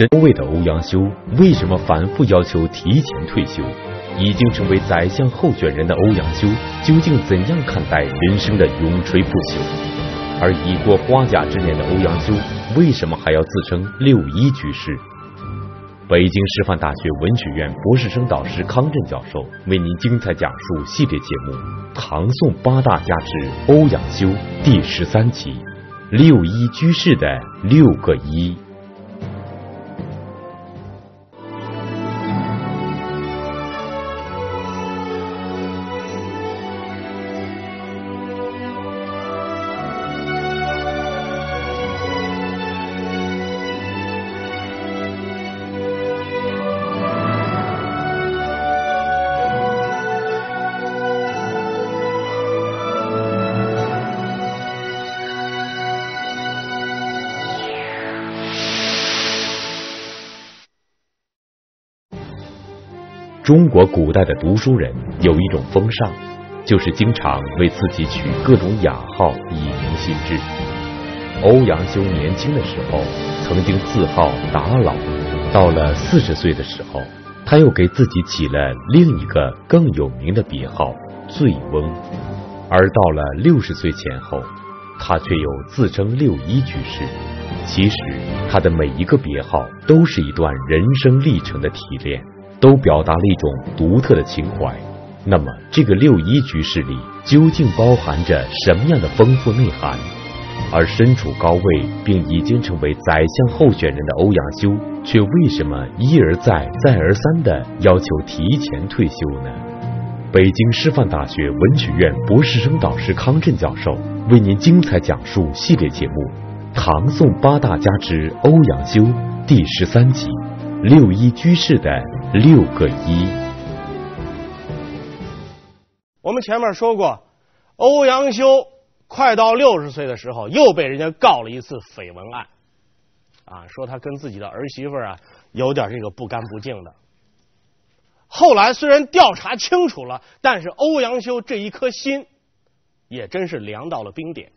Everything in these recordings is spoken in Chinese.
身位的欧阳修为什么反复要求提前退休？已经成为宰相候选人的欧阳修究竟怎样看待人生的永垂不朽？而已过花甲之年的欧阳修为什么还要自称六一居士？北京师范大学文学院博士生导师康震教授为您精彩讲述系列节目《唐宋八大家之欧阳修》第十三集《六一居士的六个一》。中国古代的读书人有一种风尚，就是经常为自己取各种雅号以明心志。欧阳修年轻的时候曾经自号“达老”，到了四十岁的时候，他又给自己起了另一个更有名的别号“醉翁”，而到了六十岁前后，他却又自称“六一居士”。其实，他的每一个别号都是一段人生历程的提炼。都表达了一种独特的情怀。那么，这个六一局势里究竟包含着什么样的丰富内涵？而身处高位并已经成为宰相候选人的欧阳修，却为什么一而再、再而三的要求提前退休呢？北京师范大学文学院博士生导师康震教授为您精彩讲述系列节目《唐宋八大家之欧阳修》第十三集。六一居士的六个一。我们前面说过，欧阳修快到六十岁的时候，又被人家告了一次绯闻案，啊，说他跟自己的儿媳妇啊有点这个不干不净的。后来虽然调查清楚了，但是欧阳修这一颗心也真是凉到了冰点。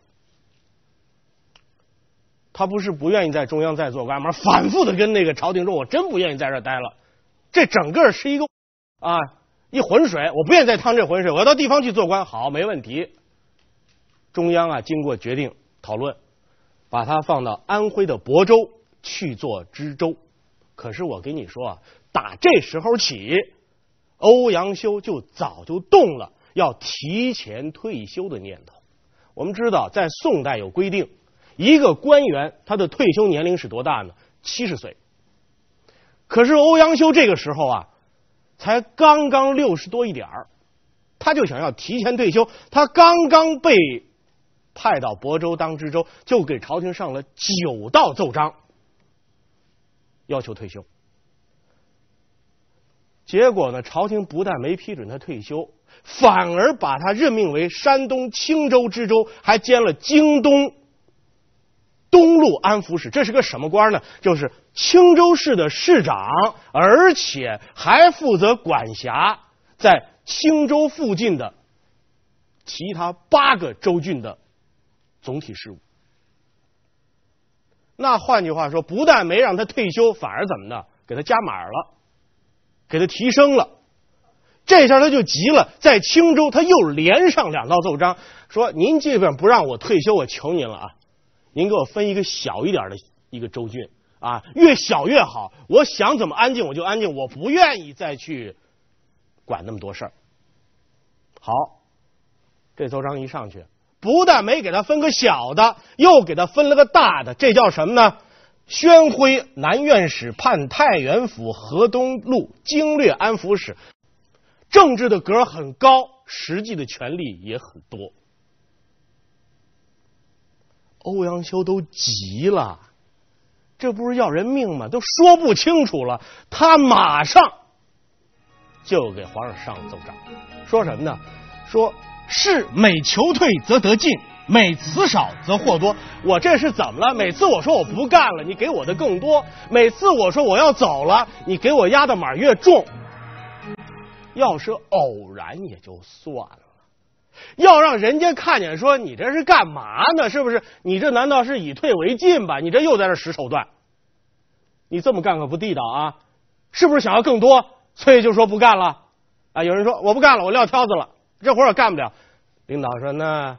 他不是不愿意在中央再做官吗？反复的跟那个朝廷说，我真不愿意在这儿待了。这整个是一个啊一浑水，我不愿意再趟这浑水，我要到地方去做官。好，没问题。中央啊，经过决定讨论，把他放到安徽的亳州去做知州。可是我跟你说啊，打这时候起，欧阳修就早就动了要提前退休的念头。我们知道，在宋代有规定。一个官员，他的退休年龄是多大呢？七十岁。可是欧阳修这个时候啊，才刚刚六十多一点儿，他就想要提前退休。他刚刚被派到亳州当知州，就给朝廷上了九道奏章，要求退休。结果呢，朝廷不但没批准他退休，反而把他任命为山东青州知州，还兼了京东。东路安抚使，这是个什么官呢？就是青州市的市长，而且还负责管辖在青州附近的其他八个州郡的总体事务。那换句话说，不但没让他退休，反而怎么的？给他加码了，给他提升了。这下他就急了，在青州他又连上两道奏章，说：“您即便不让我退休，我求您了啊！”您给我分一个小一点的一个州郡啊，越小越好。我想怎么安静我就安静，我不愿意再去管那么多事儿。好，这奏章一上去，不但没给他分个小的，又给他分了个大的。这叫什么呢？宣徽南院使判太原府河东路经略安抚使，政治的格很高，实际的权力也很多。欧阳修都急了，这不是要人命吗？都说不清楚了，他马上就给皇上上奏章，说什么呢？说“是每求退则得进，每辞少则获多。”我这是怎么了？每次我说我不干了，你给我的更多；每次我说我要走了，你给我压的码越重。要是偶然也就算了。要让人家看见，说你这是干嘛呢？是不是？你这难道是以退为进吧？你这又在这使手段，你这么干可不地道啊！是不是想要更多？所以就说不干了啊！有人说我不干了，我撂挑子了，这活也我干不了。领导说那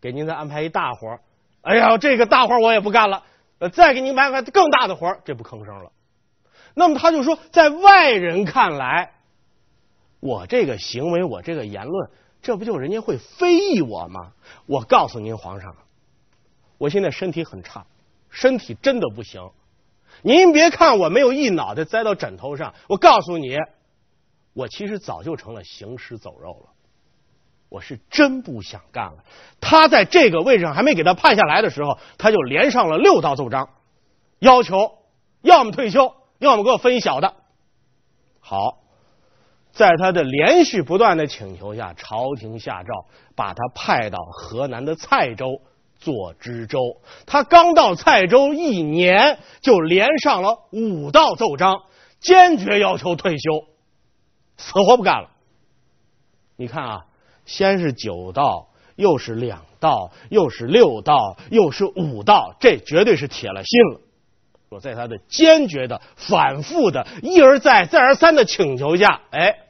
给您再安排一大活哎呀，这个大活我也不干了，呃，再给您安排更大的活这不吭声了。那么他就说，在外人看来，我这个行为，我这个言论。这不就人家会非议我吗？我告诉您皇上，我现在身体很差，身体真的不行。您别看我没有一脑袋栽到枕头上，我告诉你，我其实早就成了行尸走肉了。我是真不想干了。他在这个位置上还没给他判下来的时候，他就连上了六道奏章，要求要么退休，要么给我分一小的。好。在他的连续不断的请求下，朝廷下诏把他派到河南的蔡州做知州。他刚到蔡州一年，就连上了五道奏章，坚决要求退休，死活不干了。你看啊，先是九道，又是两道，又是六道，又是五道，这绝对是铁了心了。我在他的坚决的、反复的、一而再、再而三的请求下，哎。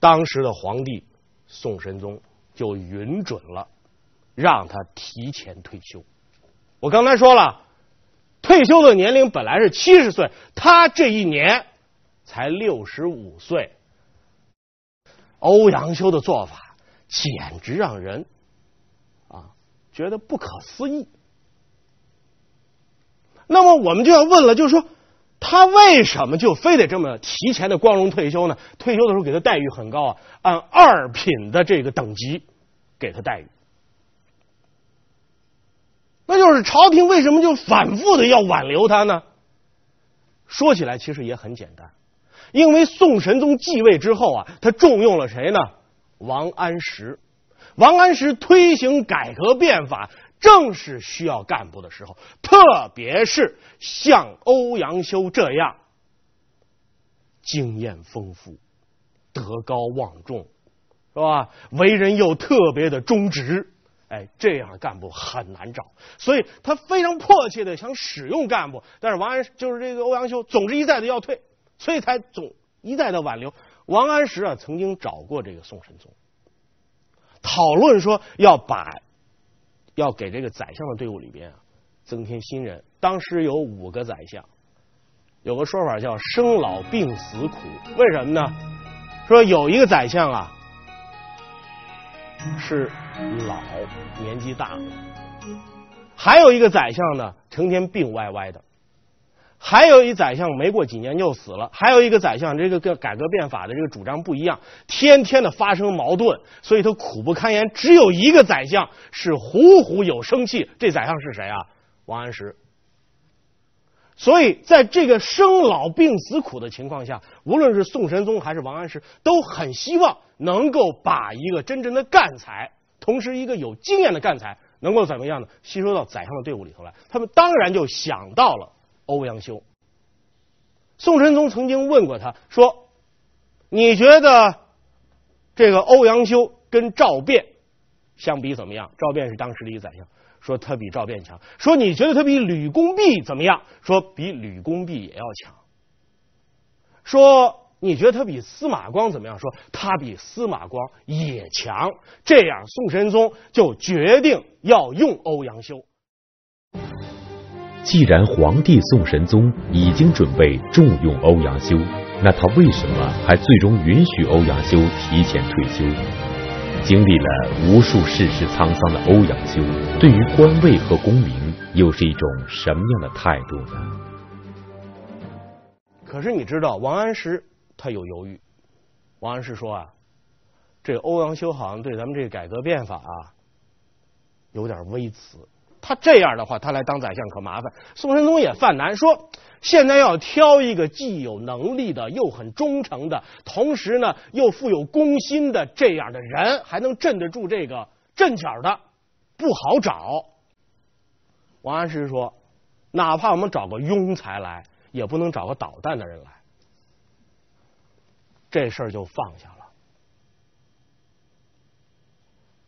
当时的皇帝宋神宗就允准了，让他提前退休。我刚才说了，退休的年龄本来是七十岁，他这一年才六十五岁。欧阳修的做法简直让人啊觉得不可思议。那么我们就要问了，就是说。他为什么就非得这么提前的光荣退休呢？退休的时候给他待遇很高啊，按二品的这个等级给他待遇。那就是朝廷为什么就反复的要挽留他呢？说起来其实也很简单，因为宋神宗继位之后啊，他重用了谁呢？王安石，王安石推行改革变法。正是需要干部的时候，特别是像欧阳修这样经验丰富、德高望重，是吧？为人又特别的忠直，哎，这样的干部很难找，所以他非常迫切的想使用干部。但是王安就是这个欧阳修，总之一再的要退，所以才总一再的挽留。王安石啊，曾经找过这个宋神宗，讨论说要把。要给这个宰相的队伍里边啊，增添新人。当时有五个宰相，有个说法叫“生老病死苦”，为什么呢？说有一个宰相啊是老，年纪大了；还有一个宰相呢，成天病歪歪的。还有一宰相，没过几年就死了。还有一个宰相，这个跟改革变法的这个主张不一样，天天的发生矛盾，所以他苦不堪言。只有一个宰相是虎虎有生气，这宰相是谁啊？王安石。所以在这个生老病死苦的情况下，无论是宋神宗还是王安石，都很希望能够把一个真正的干才，同时一个有经验的干才能够怎么样呢？吸收到宰相的队伍里头来。他们当然就想到了。欧阳修，宋神宗曾经问过他，说：“你觉得这个欧阳修跟赵抃相比怎么样？”赵抃是当时的一个宰相，说他比赵抃强。说你觉得他比吕公弼怎么样？说比吕公弼也要强。说你觉得他比司马光怎么样？说他比司马光也强。这样，宋神宗就决定要用欧阳修。既然皇帝宋神宗已经准备重用欧阳修，那他为什么还最终允许欧阳修提前退休？经历了无数世事沧桑的欧阳修，对于官位和功名又是一种什么样的态度呢？可是你知道，王安石他有犹豫。王安石说啊，这欧阳修好像对咱们这个改革变法啊，有点微词。他这样的话，他来当宰相可麻烦。宋神宗也犯难，说现在要挑一个既有能力的，又很忠诚的，同时呢又富有公心的这样的人，还能镇得住这个阵脚的，不好找。王安石说，哪怕我们找个庸才来，也不能找个捣蛋的人来。这事儿就放下了。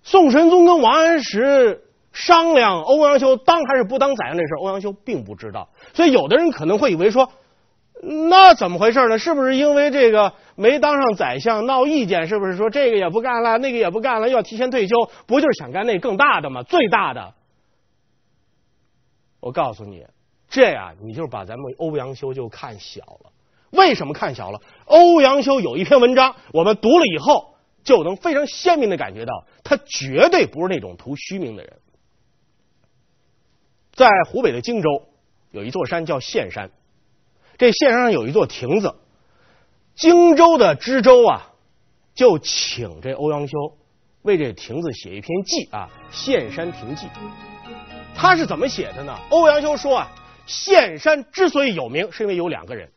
宋神宗跟王安石。商量欧阳修当还是不当宰相这事欧阳修并不知道，所以有的人可能会以为说，那怎么回事呢？是不是因为这个没当上宰相闹意见？是不是说这个也不干了，那个也不干了，要提前退休？不就是想干那更大的吗？最大的？我告诉你，这样你就把咱们欧阳修就看小了。为什么看小了？欧阳修有一篇文章，我们读了以后就能非常鲜明的感觉到，他绝对不是那种图虚名的人。在湖北的荆州，有一座山叫岘山，这岘山上有一座亭子，荆州的知州啊，就请这欧阳修为这亭子写一篇记啊，《岘山亭记》。他是怎么写的呢？欧阳修说啊，岘山之所以有名，是因为有两个人，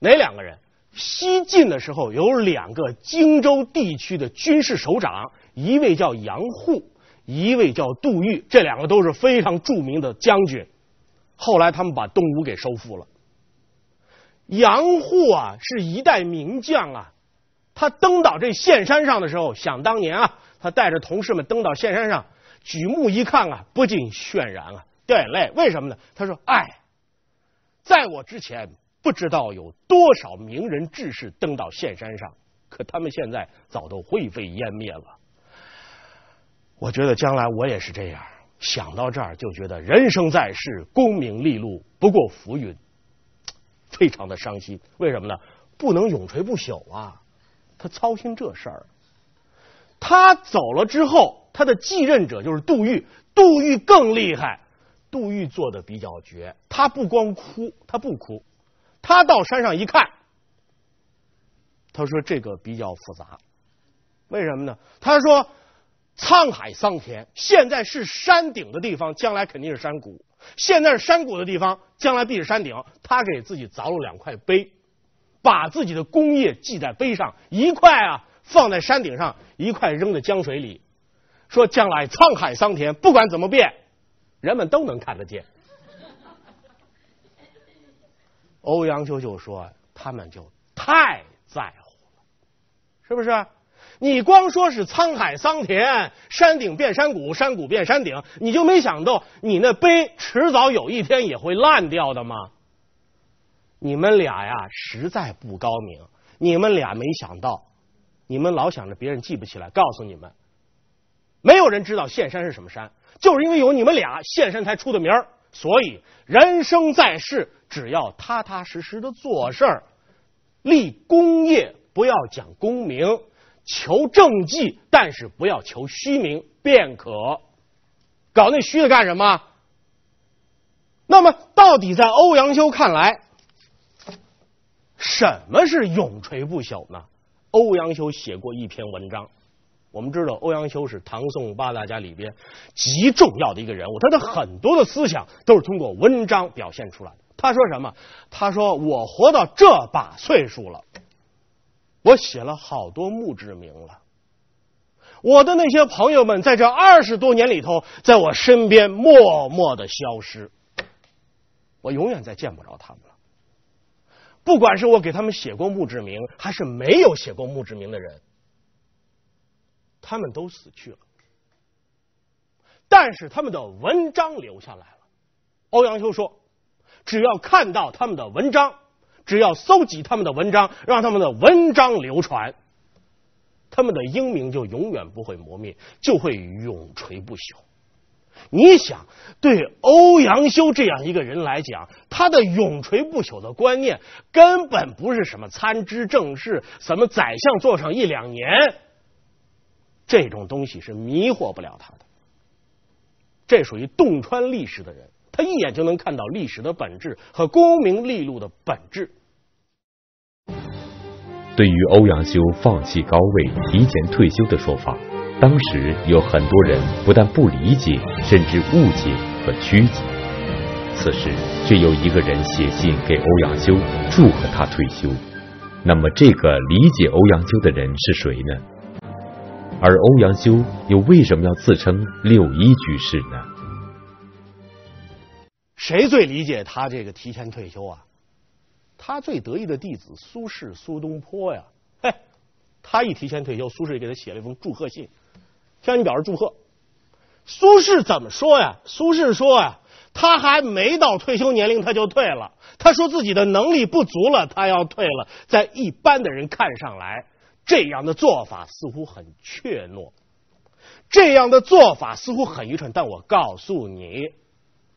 哪两个人？西晋的时候有两个荆州地区的军事首长，一位叫杨户，一位叫杜预，这两个都是非常著名的将军。后来他们把东吴给收复了。杨户啊，是一代名将啊。他登到这岘山上的时候，想当年啊，他带着同事们登到岘山上，举目一看啊，不禁渲然啊，掉眼泪。为什么呢？他说：“哎，在我之前，不知道有多少名人志士登到岘山上，可他们现在早都灰飞烟灭了。”我觉得将来我也是这样。想到这儿，就觉得人生在世，功名利禄不过浮云，非常的伤心。为什么呢？不能永垂不朽啊！他操心这事儿。他走了之后，他的继任者就是杜玉。杜玉更厉害，杜玉做的比较绝。他不光哭，他不哭。他到山上一看，他说：“这个比较复杂。”为什么呢？他说。沧海桑田，现在是山顶的地方，将来肯定是山谷；现在是山谷的地方，将来必是山顶。他给自己凿了两块碑，把自己的功业记在碑上，一块啊放在山顶上，一块扔在江水里，说将来沧海桑田，不管怎么变，人们都能看得见。欧阳修就说他们就太在乎了，是不是？你光说是沧海桑田，山顶变山谷，山谷变山顶，你就没想到你那碑迟早有一天也会烂掉的吗？你们俩呀，实在不高明。你们俩没想到，你们老想着别人记不起来。告诉你们，没有人知道县山是什么山，就是因为有你们俩县山才出的名儿。所以，人生在世，只要踏踏实实的做事儿，立功业，不要讲功名。求政绩，但是不要求虚名，便可。搞那虚的干什么？那么，到底在欧阳修看来，什么是永垂不朽呢？欧阳修写过一篇文章。我们知道，欧阳修是唐宋八大家里边极重要的一个人物，他的很多的思想都是通过文章表现出来的。他说什么？他说：“我活到这把岁数了。”我写了好多墓志铭了，我的那些朋友们在这二十多年里头，在我身边默默的消失，我永远再见不着他们了。不管是我给他们写过墓志铭，还是没有写过墓志铭的人，他们都死去了。但是他们的文章留下来了。欧阳修说：“只要看到他们的文章。”只要搜集他们的文章，让他们的文章流传，他们的英名就永远不会磨灭，就会永垂不朽。你想，对欧阳修这样一个人来讲，他的永垂不朽的观念根本不是什么参知政事、什么宰相坐上一两年，这种东西是迷惑不了他的。这属于洞穿历史的人。他一眼就能看到历史的本质和功名利禄的本质。对于欧阳修放弃高位、提前退休的说法，当时有很多人不但不理解，甚至误解和曲解。此时，却有一个人写信给欧阳修，祝贺他退休。那么，这个理解欧阳修的人是谁呢？而欧阳修又为什么要自称六一居士呢？谁最理解他这个提前退休啊？他最得意的弟子苏轼苏东坡呀，哎，他一提前退休，苏轼给他写了一封祝贺信，向你表示祝贺。苏轼怎么说呀？苏轼说呀，他还没到退休年龄他就退了。他说自己的能力不足了，他要退了。在一般的人看上来，这样的做法似乎很怯懦，这样的做法似乎很愚蠢。但我告诉你。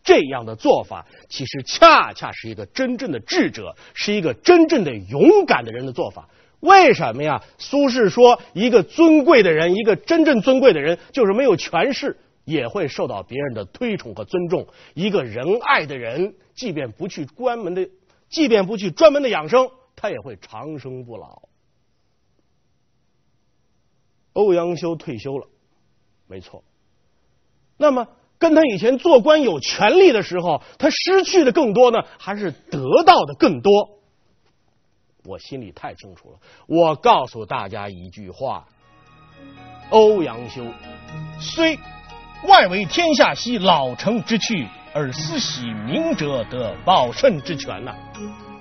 这样的做法，其实恰恰是一个真正的智者，是一个真正的勇敢的人的做法。为什么呀？苏轼说，一个尊贵的人，一个真正尊贵的人，就是没有权势，也会受到别人的推崇和尊重。一个仁爱的人，即便不去关门的，即便不去专门的养生，他也会长生不老。欧阳修退休了，没错。那么。跟他以前做官有权利的时候，他失去的更多呢，还是得到的更多？我心里太清楚了。我告诉大家一句话：欧阳修虽外为天下熙老成之去，而思喜明哲得保甚之权呐。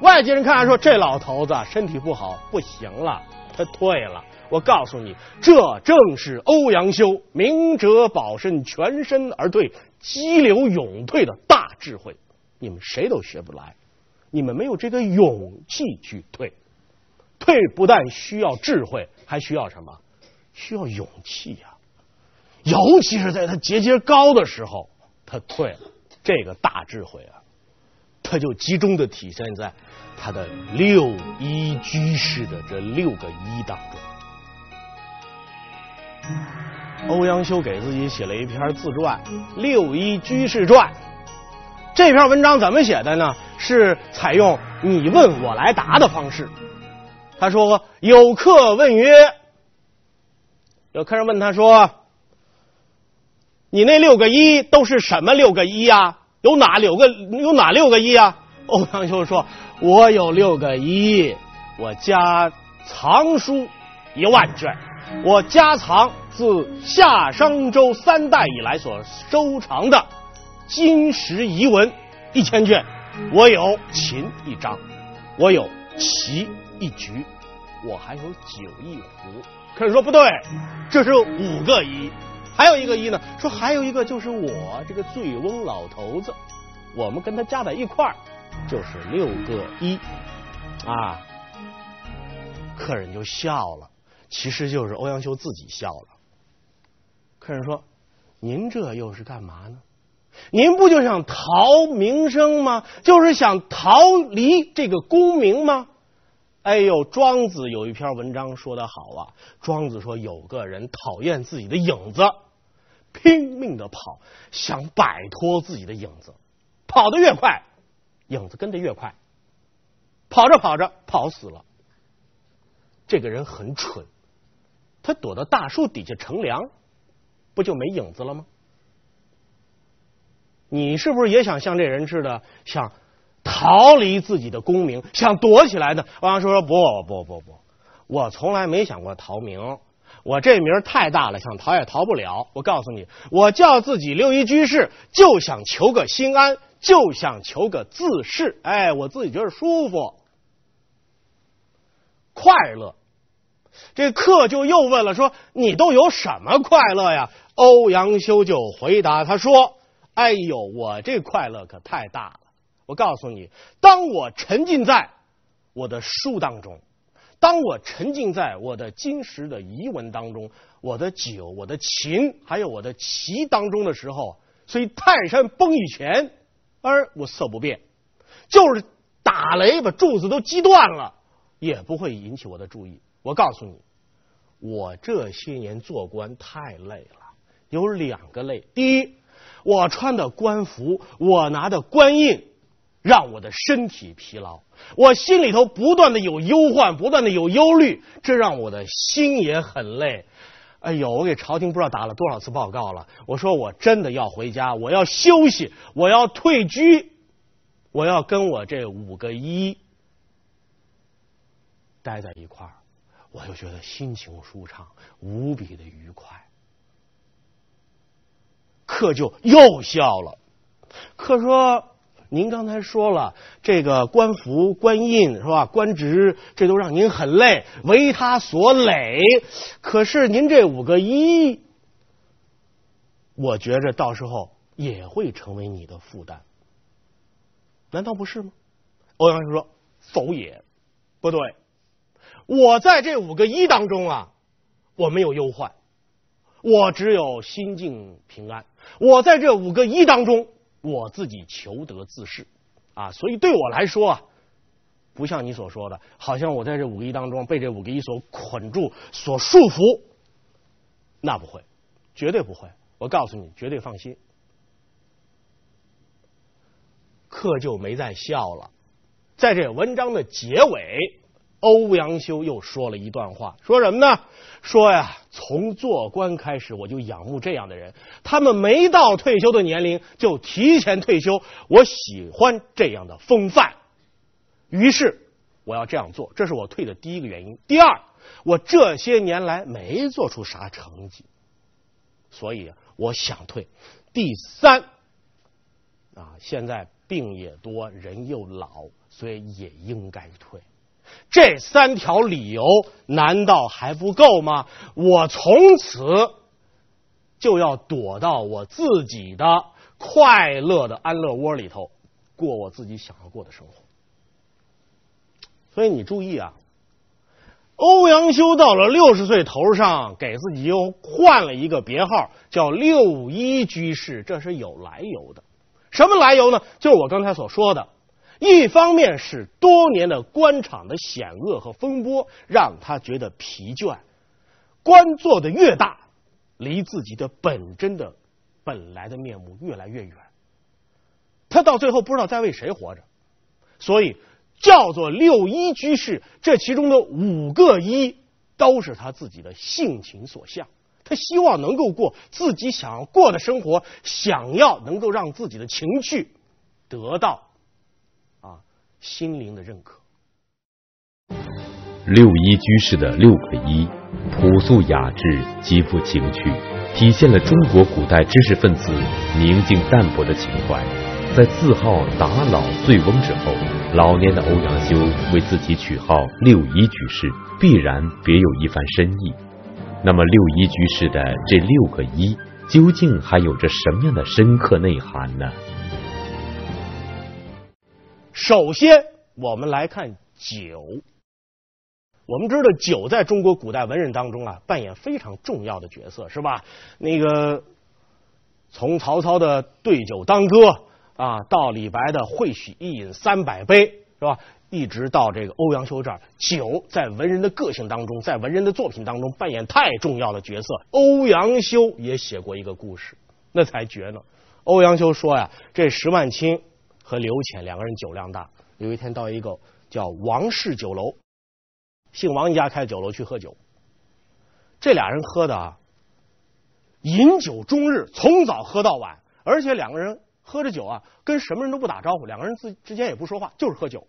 外界人看来说，这老头子身体不好，不行了。他退了，我告诉你，这正是欧阳修明哲保身、全身而退、激流勇退的大智慧。你们谁都学不来，你们没有这个勇气去退。退不但需要智慧，还需要什么？需要勇气呀！尤其是在他节节高的时候，他退了，这个大智慧啊！他就集中的体现在他的六一居士的这六个一当中。欧阳修给自己写了一篇自传《六一居士传》，这篇文章怎么写的呢？是采用你问我来答的方式。他说：“有客问曰，有客人问他说，你那六个一都是什么六个一呀？”有哪六个？有哪六个一啊？欧阳修说：“我有六个一，我家藏书一万卷，我家藏自夏商周三代以来所收藏的金石遗文一千卷，我有琴一张，我有棋一局，我还有酒一壶。”可是说不对，这是五个一。还有一个一呢，说还有一个就是我这个醉翁老头子，我们跟他加在一块儿，就是六个一啊。客人就笑了，其实就是欧阳修自己笑了。客人说：“您这又是干嘛呢？您不就想逃名声吗？就是想逃离这个功名吗？”哎呦，庄子有一篇文章说的好啊，庄子说有个人讨厌自己的影子。拼命的跑，想摆脱自己的影子，跑得越快，影子跟得越快。跑着跑着跑死了。这个人很蠢，他躲到大树底下乘凉，不就没影子了吗？你是不是也想像这人似的，想逃离自己的功名，想躲起来呢？王阳说：不不不不不，我从来没想过逃名。我这名太大了，想逃也逃不了。我告诉你，我叫自己六一居士，就想求个心安，就想求个自适。哎，我自己觉得舒服、快乐。这客就又问了，说你都有什么快乐呀？欧阳修就回答，他说：“哎呦，我这快乐可太大了！我告诉你，当我沉浸在我的书当中。”当我沉浸在我的金石的遗文当中，我的酒，我的琴，还有我的棋当中的时候，所以泰山崩于前而我色不变，就是打雷把柱子都击断了，也不会引起我的注意。我告诉你，我这些年做官太累了，有两个累。第一，我穿的官服，我拿的官印。让我的身体疲劳，我心里头不断的有忧患，不断的有忧虑，这让我的心也很累。哎呦，我给朝廷不知道打了多少次报告了，我说我真的要回家，我要休息，我要退居，我要跟我这五个一待在一块儿，我就觉得心情舒畅，无比的愉快。客就又笑了，客说。您刚才说了，这个官服、官印是吧？官职这都让您很累，为他所累。可是您这五个一，我觉着到时候也会成为你的负担，难道不是吗？欧阳修说：“否也，不对。我在这五个一当中啊，我没有忧患，我只有心境平安。我在这五个一当中。”我自己求得自是啊，所以对我来说啊，不像你所说的，好像我在这五个一当中被这五个一所捆住、所束缚，那不会，绝对不会。我告诉你，绝对放心。课就没再笑了，在这文章的结尾。欧阳修又说了一段话，说什么呢？说呀，从做官开始，我就仰慕这样的人，他们没到退休的年龄就提前退休，我喜欢这样的风范。于是我要这样做，这是我退的第一个原因。第二，我这些年来没做出啥成绩，所以我想退。第三，啊，现在病也多，人又老，所以也应该退。这三条理由难道还不够吗？我从此就要躲到我自己的快乐的安乐窝里头，过我自己想要过的生活。所以你注意啊，欧阳修到了六十岁头上，给自己又换了一个别号，叫六一居士，这是有来由的。什么来由呢？就是我刚才所说的。一方面是多年的官场的险恶和风波，让他觉得疲倦。官做的越大，离自己的本真的、本来的面目越来越远。他到最后不知道在为谁活着，所以叫做六一居士。这其中的五个一，都是他自己的性情所向。他希望能够过自己想要过的生活，想要能够让自己的情绪得到。心灵的认可。六一居士的六个一，朴素雅致，极富情趣，体现了中国古代知识分子宁静淡泊的情怀。在字号“打老醉翁”之后，老年的欧阳修为自己取号“六一居士”，必然别有一番深意。那么，六一居士的这六个一，究竟还有着什么样的深刻内涵呢？首先，我们来看酒。我们知道，酒在中国古代文人当中啊，扮演非常重要的角色，是吧？那个从曹操的“对酒当歌”啊，到李白的“会须一饮三百杯”，是吧？一直到这个欧阳修这儿，酒在文人的个性当中，在文人的作品当中，扮演太重要的角色。欧阳修也写过一个故事，那才绝呢。欧阳修说呀：“这石万青。”和刘潜两个人酒量大，有一天到一个叫王氏酒楼，姓王家开的酒楼去喝酒。这俩人喝的，啊，饮酒终日，从早喝到晚，而且两个人喝着酒啊，跟什么人都不打招呼，两个人之之间也不说话，就是喝酒。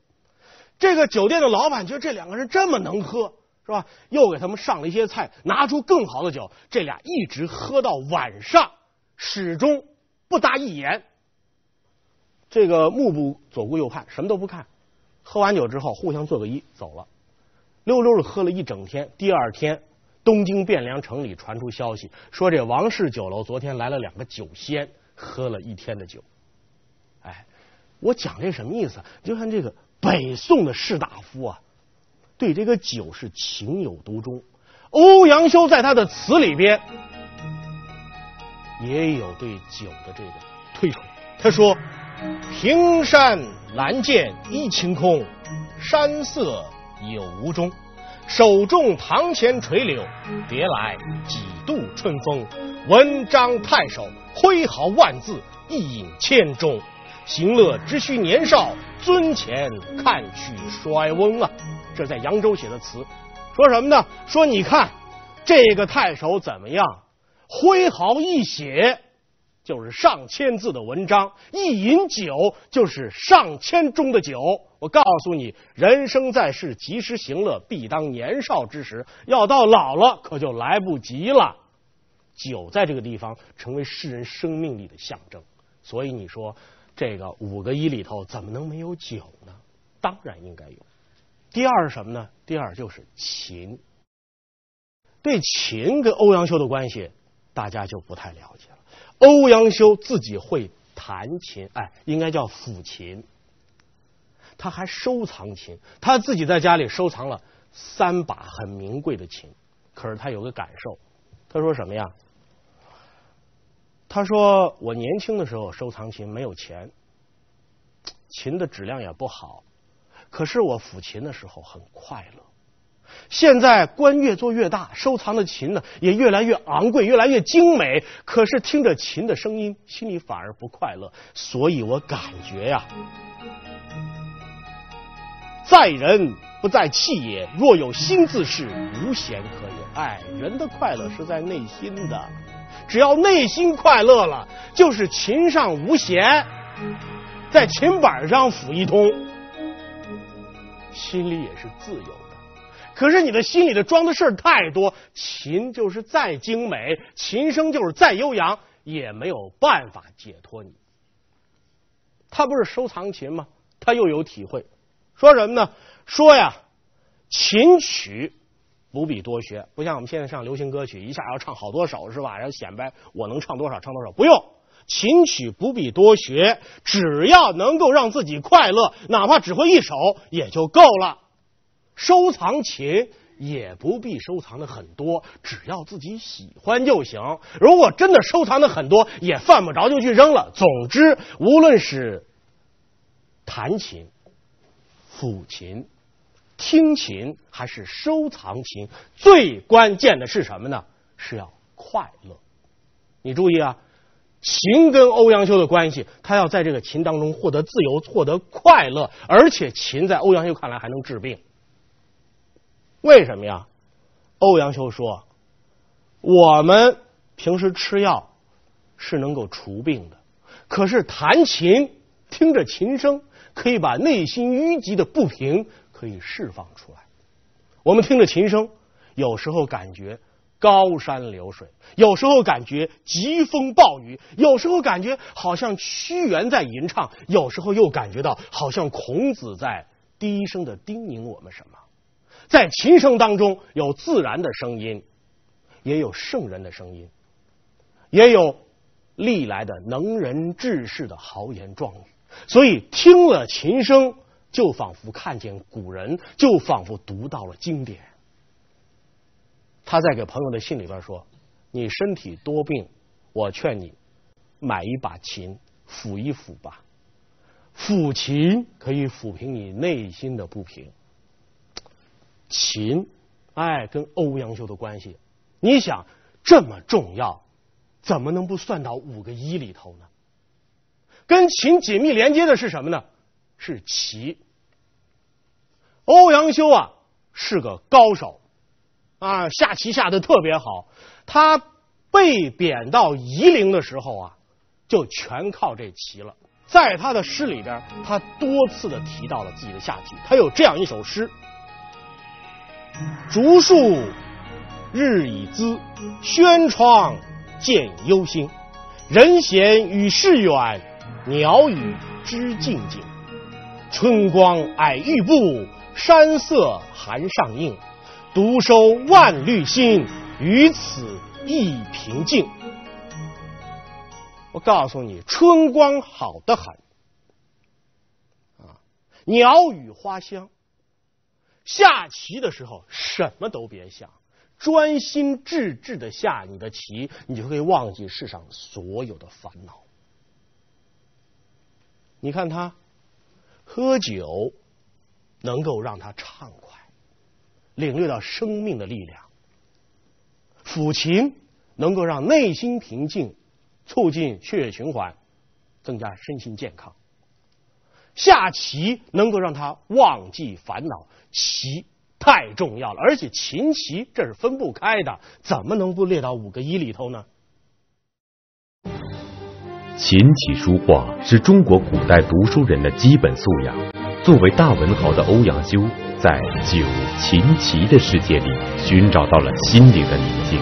这个酒店的老板觉得这两个人这么能喝，是吧？又给他们上了一些菜，拿出更好的酒，这俩一直喝到晚上，始终不搭一言。这个目不左顾右盼，什么都不看。喝完酒之后，互相做个揖，走了。溜溜的喝了一整天。第二天，东京汴梁城里传出消息，说这王氏酒楼昨天来了两个酒仙，喝了一天的酒。哎，我讲这什么意思？就看这个北宋的士大夫啊，对这个酒是情有独钟。欧阳修在他的词里边也有对酒的这个推崇，他说。平山蓝槛一晴空，山色有无中。手中堂前垂柳，别来几度春风。文章太守，挥毫万字，一饮千钟。行乐只需年少，尊前看取衰翁啊！这在扬州写的词，说什么呢？说你看这个太守怎么样？挥毫一写。就是上千字的文章，一饮酒就是上千钟的酒。我告诉你，人生在世，及时行乐，必当年少之时，要到老了可就来不及了。酒在这个地方成为世人生命力的象征，所以你说这个五个一里头怎么能没有酒呢？当然应该有。第二是什么呢？第二就是秦。对秦跟欧阳修的关系，大家就不太了解了。欧阳修自己会弹琴，哎，应该叫抚琴。他还收藏琴，他自己在家里收藏了三把很名贵的琴。可是他有个感受，他说什么呀？他说我年轻的时候收藏琴没有钱，琴的质量也不好，可是我抚琴的时候很快乐。现在官越做越大，收藏的琴呢也越来越昂贵，越来越精美。可是听着琴的声音，心里反而不快乐。所以我感觉呀，在人不在器也。若有心自是无弦可也。哎，人的快乐是在内心的，只要内心快乐了，就是琴上无弦，在琴板上抚一通，心里也是自由。可是你的心里的装的事儿太多，琴就是再精美，琴声就是再悠扬，也没有办法解脱你。他不是收藏琴吗？他又有体会，说什么呢？说呀，琴曲不必多学，不像我们现在唱流行歌曲，一下要唱好多首是吧？要显摆我能唱多少，唱多少。不用，琴曲不必多学，只要能够让自己快乐，哪怕只会一首也就够了。收藏琴也不必收藏的很多，只要自己喜欢就行。如果真的收藏的很多，也犯不着就去扔了。总之，无论是弹琴、抚琴、听琴，还是收藏琴，最关键的是什么呢？是要快乐。你注意啊，琴跟欧阳修的关系，他要在这个琴当中获得自由，获得快乐，而且琴在欧阳修看来还能治病。为什么呀？欧阳修说：“我们平时吃药是能够除病的，可是弹琴听着琴声，可以把内心淤积的不平可以释放出来。我们听着琴声，有时候感觉高山流水，有时候感觉疾风暴雨，有时候感觉好像屈原在吟唱，有时候又感觉到好像孔子在低声的叮咛我们什么。”在琴声当中，有自然的声音，也有圣人的声音，也有历来的能人志士的豪言壮语。所以听了琴声，就仿佛看见古人，就仿佛读到了经典。他在给朋友的信里边说：“你身体多病，我劝你买一把琴抚一抚吧，抚琴可以抚平你内心的不平。”秦，哎，跟欧阳修的关系，你想这么重要，怎么能不算到五个一里头呢？跟秦紧密连接的是什么呢？是齐。欧阳修啊是个高手啊，下棋下的特别好。他被贬到夷陵的时候啊，就全靠这棋了。在他的诗里边，他多次的提到了自己的下棋。他有这样一首诗。竹树日已滋，轩窗见幽心。人闲与世远，鸟语知静静。春光矮玉步，山色寒上映。独收万绿心，于此亦平静。我告诉你，春光好得很啊，鸟语花香。下棋的时候什么都别想，专心致志的下你的棋，你就会忘记世上所有的烦恼。你看他喝酒能够让他畅快，领略到生命的力量；抚琴能够让内心平静，促进血液循环，增加身心健康。下棋能够让他忘记烦恼，棋太重要了，而且琴棋这是分不开的，怎么能不列到五个一里头呢？琴棋书画是中国古代读书人的基本素养。作为大文豪的欧阳修，在酒、琴、棋的世界里，寻找到了心灵的宁静。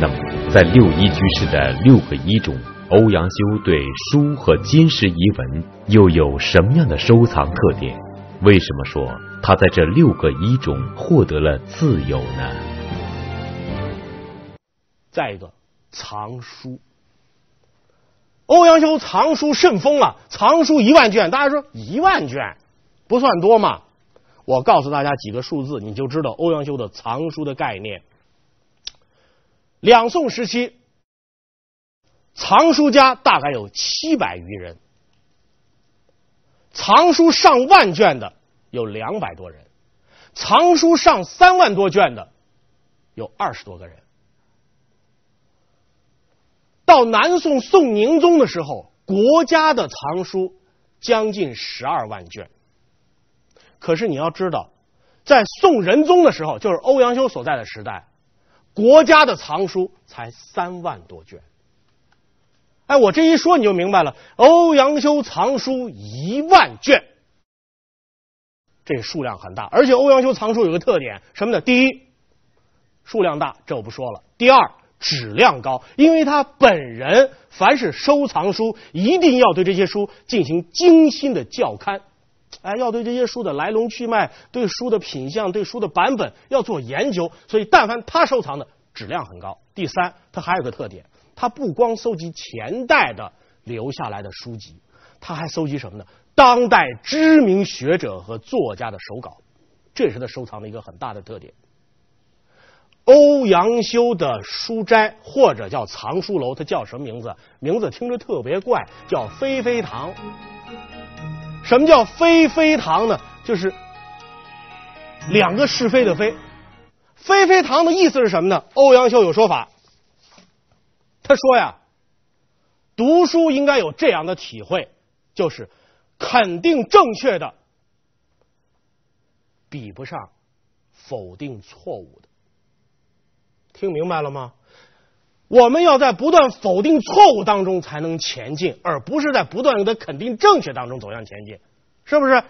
那么，在六一居士的六个一中。欧阳修对书和金石遗文又有什么样的收藏特点？为什么说他在这六个一中获得了自由呢？再一个，藏书，欧阳修藏书甚丰啊，藏书一万卷，大家说一万卷不算多吗？我告诉大家几个数字，你就知道欧阳修的藏书的概念。两宋时期。藏书家大概有七百余人，藏书上万卷的有两百多人，藏书上三万多卷的有二十多个人。到南宋宋宁宗的时候，国家的藏书将近十二万卷。可是你要知道，在宋仁宗的时候，就是欧阳修所在的时代，国家的藏书才三万多卷。哎，我这一说你就明白了。欧阳修藏书一万卷，这数量很大。而且欧阳修藏书有个特点，什么呢？第一，数量大，这我不说了。第二，质量高，因为他本人凡是收藏书，一定要对这些书进行精心的校勘。哎，要对这些书的来龙去脉、对书的品相、对书的版本要做研究，所以但凡他收藏的质量很高。第三，他还有个特点。他不光搜集前代的留下来的书籍，他还搜集什么呢？当代知名学者和作家的手稿，这也是他收藏的一个很大的特点。欧阳修的书斋或者叫藏书楼，它叫什么名字？名字听着特别怪，叫“飞飞堂”。什么叫“飞飞堂”呢？就是两个是非的“飞”。飞飞堂的意思是什么呢？欧阳修有说法。他说呀，读书应该有这样的体会，就是肯定正确的比不上否定错误的。听明白了吗？我们要在不断否定错误当中才能前进，而不是在不断的肯定正确当中走向前进，是不是？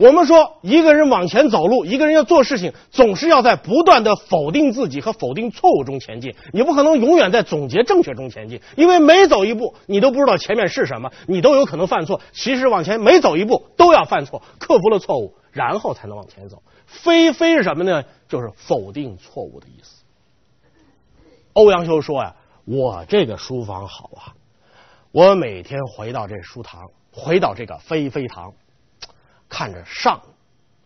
我们说，一个人往前走路，一个人要做事情，总是要在不断的否定自己和否定错误中前进。你不可能永远在总结正确中前进，因为每走一步，你都不知道前面是什么，你都有可能犯错。其实往前每走一步都要犯错，克服了错误，然后才能往前走。非非什么呢？就是否定错误的意思。欧阳修说呀：“我这个书房好啊，我每天回到这书堂，回到这个非非堂。”看着上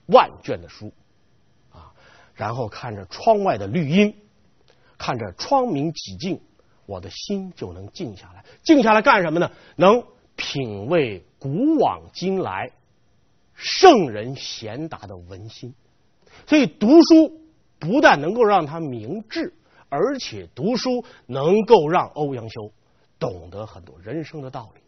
万卷的书，啊，然后看着窗外的绿荫，看着窗明几净，我的心就能静下来。静下来干什么呢？能品味古往今来圣人贤达的文心。所以读书不但能够让他明智，而且读书能够让欧阳修懂得很多人生的道理。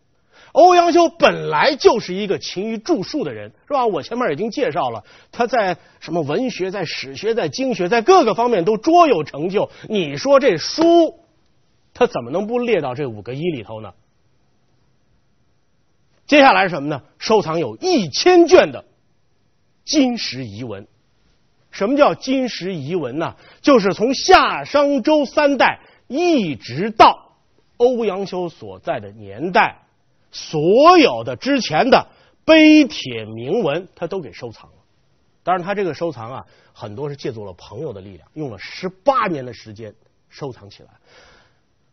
欧阳修本来就是一个勤于著述的人，是吧？我前面已经介绍了，他在什么文学、在史学、在经学，在各个方面都卓有成就。你说这书，他怎么能不列到这五个一里头呢？接下来是什么呢？收藏有一千卷的金石遗文。什么叫金石遗文呢？就是从夏商周三代一直到欧阳修所在的年代。所有的之前的碑帖铭文，他都给收藏了。当然，他这个收藏啊，很多是借助了朋友的力量，用了十八年的时间收藏起来。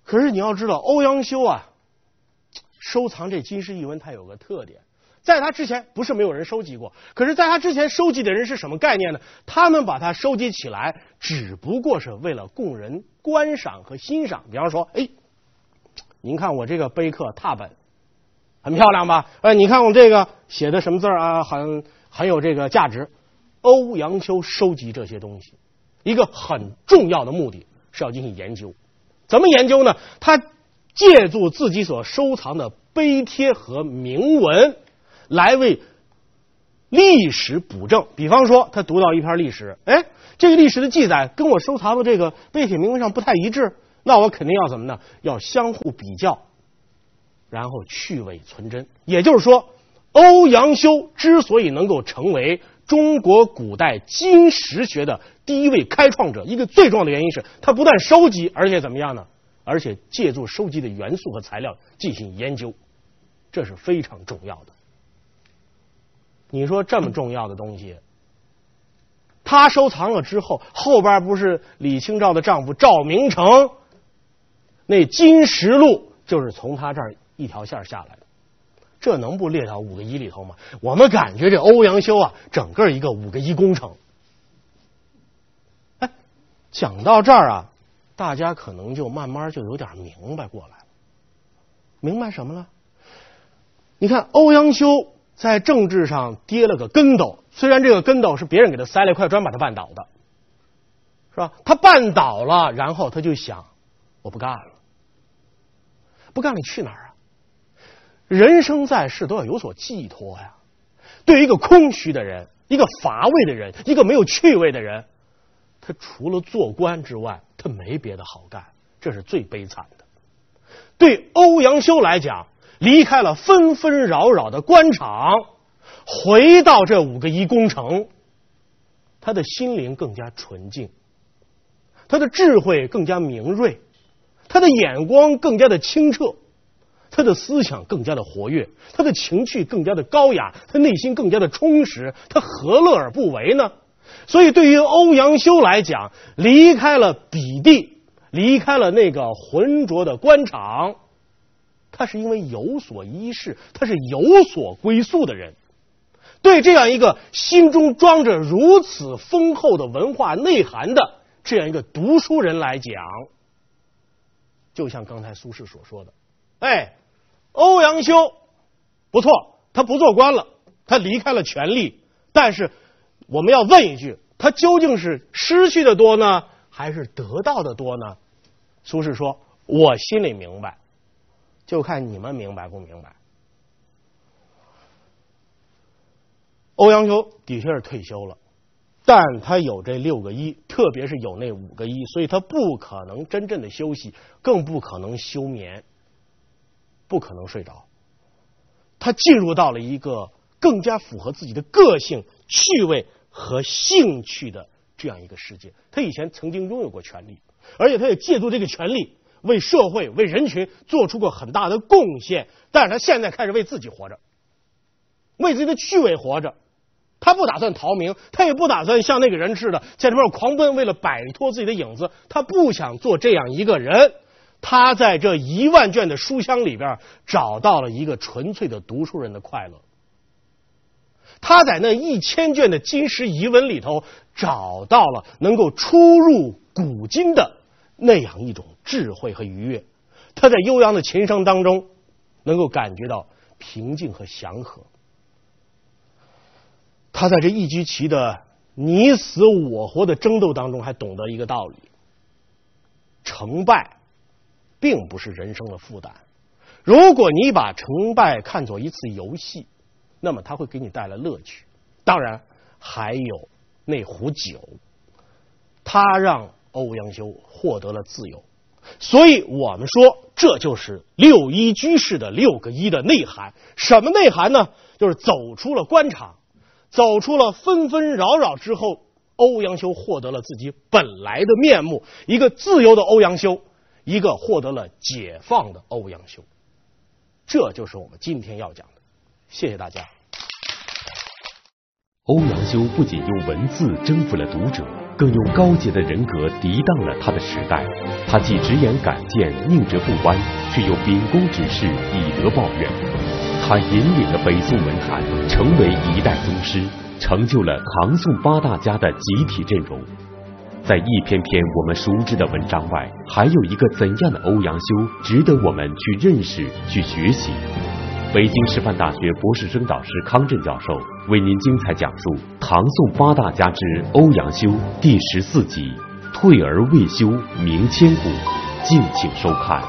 可是你要知道，欧阳修啊，收藏这金石异文，它有个特点，在他之前不是没有人收集过，可是在他之前收集的人是什么概念呢？他们把它收集起来，只不过是为了供人观赏和欣赏。比方说，哎，您看我这个碑刻拓本。很漂亮吧？哎，你看我这个写的什么字啊？很很有这个价值。欧阳修收集这些东西，一个很重要的目的是要进行研究。怎么研究呢？他借助自己所收藏的碑帖和铭文来为历史补正。比方说，他读到一篇历史，哎，这个历史的记载跟我收藏的这个碑帖铭文上不太一致，那我肯定要什么呢？要相互比较。然后去伪存真，也就是说，欧阳修之所以能够成为中国古代金石学的第一位开创者，一个最重要的原因是，他不但收集，而且怎么样呢？而且借助收集的元素和材料进行研究，这是非常重要的。你说这么重要的东西，他收藏了之后，后边不是李清照的丈夫赵明诚，那《金石录》就是从他这儿。一条线下来的，这能不列到五个一里头吗？我们感觉这欧阳修啊，整个一个五个一工程。哎，讲到这儿啊，大家可能就慢慢就有点明白过来了，明白什么了？你看欧阳修在政治上跌了个跟斗，虽然这个跟斗是别人给他塞了一块砖把他绊倒的，是吧？他绊倒了，然后他就想，我不干了，不干了，去哪儿啊？人生在世都要有所寄托呀。对一个空虚的人，一个乏味的人，一个没有趣味的人，他除了做官之外，他没别的好干，这是最悲惨的。对欧阳修来讲，离开了纷纷扰扰的官场，回到这五个一工程，他的心灵更加纯净，他的智慧更加明锐，他的眼光更加的清澈。他的思想更加的活跃，他的情趣更加的高雅，他内心更加的充实，他何乐而不为呢？所以，对于欧阳修来讲，离开了彼地，离开了那个浑浊的官场，他是因为有所依恃，他是有所归宿的人。对这样一个心中装着如此丰厚的文化内涵的这样一个读书人来讲，就像刚才苏轼所说的，哎。欧阳修不错，他不做官了，他离开了权力。但是，我们要问一句：他究竟是失去的多呢，还是得到的多呢？苏轼说：“我心里明白，就看你们明白不明白。”欧阳修的确是退休了，但他有这六个一，特别是有那五个一，所以他不可能真正的休息，更不可能休眠。不可能睡着，他进入到了一个更加符合自己的个性、趣味和兴趣的这样一个世界。他以前曾经拥有过权利，而且他也借助这个权利为社会、为人群做出过很大的贡献。但是他现在开始为自己活着，为自己的趣味活着。他不打算逃命，他也不打算像那个人似的在这边狂奔，为了摆脱自己的影子。他不想做这样一个人。他在这一万卷的书箱里边找到了一个纯粹的读书人的快乐。他在那一千卷的金石遗文里头找到了能够出入古今的那样一种智慧和愉悦。他在悠扬的琴声当中能够感觉到平静和祥和。他在这一局棋的你死我活的争斗当中，还懂得一个道理：成败。并不是人生的负担。如果你把成败看作一次游戏，那么它会给你带来乐趣。当然，还有那壶酒，它让欧阳修获得了自由。所以我们说，这就是六一居士的六个一的内涵。什么内涵呢？就是走出了官场，走出了纷纷扰扰之后，欧阳修获得了自己本来的面目，一个自由的欧阳修。一个获得了解放的欧阳修，这就是我们今天要讲的。谢谢大家。欧阳修不仅用文字征服了读者，更用高洁的人格涤荡了他的时代。他既直言敢谏、宁折不弯，却又秉公执事、以德报怨。他引领了北宋文坛，成为一代宗师，成就了唐宋八大家的集体阵容。在一篇篇我们熟知的文章外，还有一个怎样的欧阳修值得我们去认识、去学习？北京师范大学博士生导师康震教授为您精彩讲述《唐宋八大家之欧阳修》第十四集：退而未休，名千古。敬请收看。